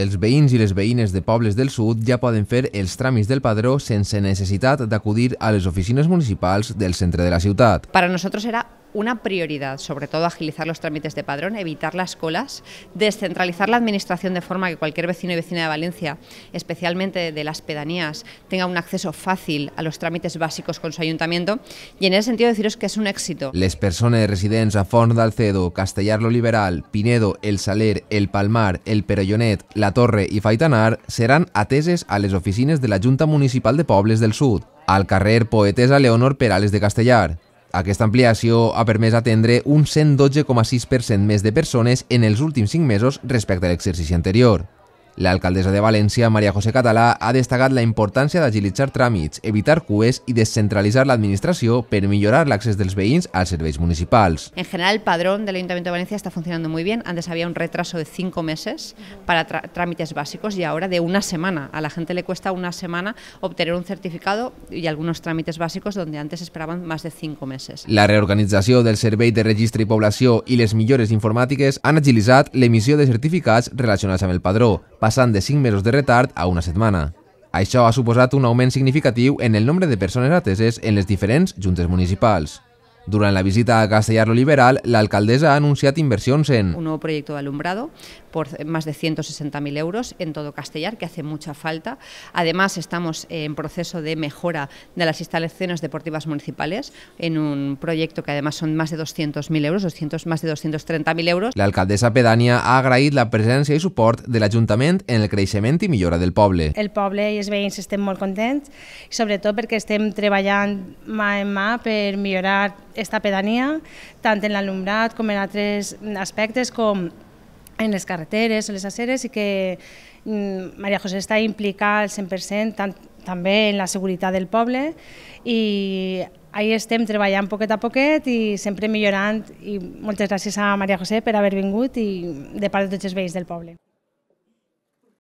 Els veïns i les veïnes de pobles del sud ja poden fer els tràmits del padró sense necessitat d'acudir a les oficines municipals del centre de la ciutat. Para nosotros era una prioridad, sobre todo agilizar los trámites de padrón, evitar las colas, descentralizar la administración de forma que cualquier vecino y vecina de Valencia, especialmente de las pedanías, tenga un acceso fácil a los trámites básicos con su ayuntamiento y en ese sentido deciros que es un éxito. Les personas de residencia Font d'Alcedo, Castellar lo Liberal, Pinedo, El Saler, El Palmar, El Perellonet, La Torre y Faitanar serán ateses a las oficinas de la Junta Municipal de Pobles del Sud, al carrer Poetesa Leonor Perales de Castellar. Aquesta ampliació ha permès atendre un 112,6% més de persones en els últims 5 mesos respecte a l'exercici anterior. La alcaldesa de València, Maria José Català, ha destacat la importància d'agilitzar tràmits, evitar cues i descentralitzar l'administració per millorar l'accés dels veïns als serveis municipals. En general, el padrón del l'Ajuntament de València està funcionant molt bé. Antes havia un retraso de 5 meses para tràmits bàsics i ara de una setmana. A la gente li cuesta una setmana obtenir un certificat i alguns tràmits bàsics on antes esperaven més de 5 meses. La reorganització del Servei de Registre i Població i les millores informàtiques han agilitzat l'emissió de certificats relacionats amb el padró passant de 5 mesos de retard a una setmana. Això ha suposat un augment significatiu en el nombre de persones ateses en les diferents juntes municipals. Durant la visita a Castellar Liberal, la alcaldesa ha anunciat inversions en... Un nou projecte d'alumbrado per por más de 160.000 euros en todo Castellar, que hace mucha falta. Además, estamos en proceso de mejora de las instalaciones deportivas municipales en un proyecto que además son más de 200.000 euros, 200, más de 230.000 euros. La alcaldesa Pedania ha agraït la presència i suport de l'Ajuntament en el creixement i millora del poble. El poble i els veïns estem molt contents, sobretot perquè estem treballant mà en mà per millorar esta pedania, tant en l'alumnat com en altres aspectes, com en les carreteres o les aceres, i que mm, Maria José està implicada al 100%, tant, també en la seguretat del poble, i ahir estem treballant poquet a poquet i sempre millorant, i moltes gràcies a Maria José per haver vingut i de part de tots els veïns del poble.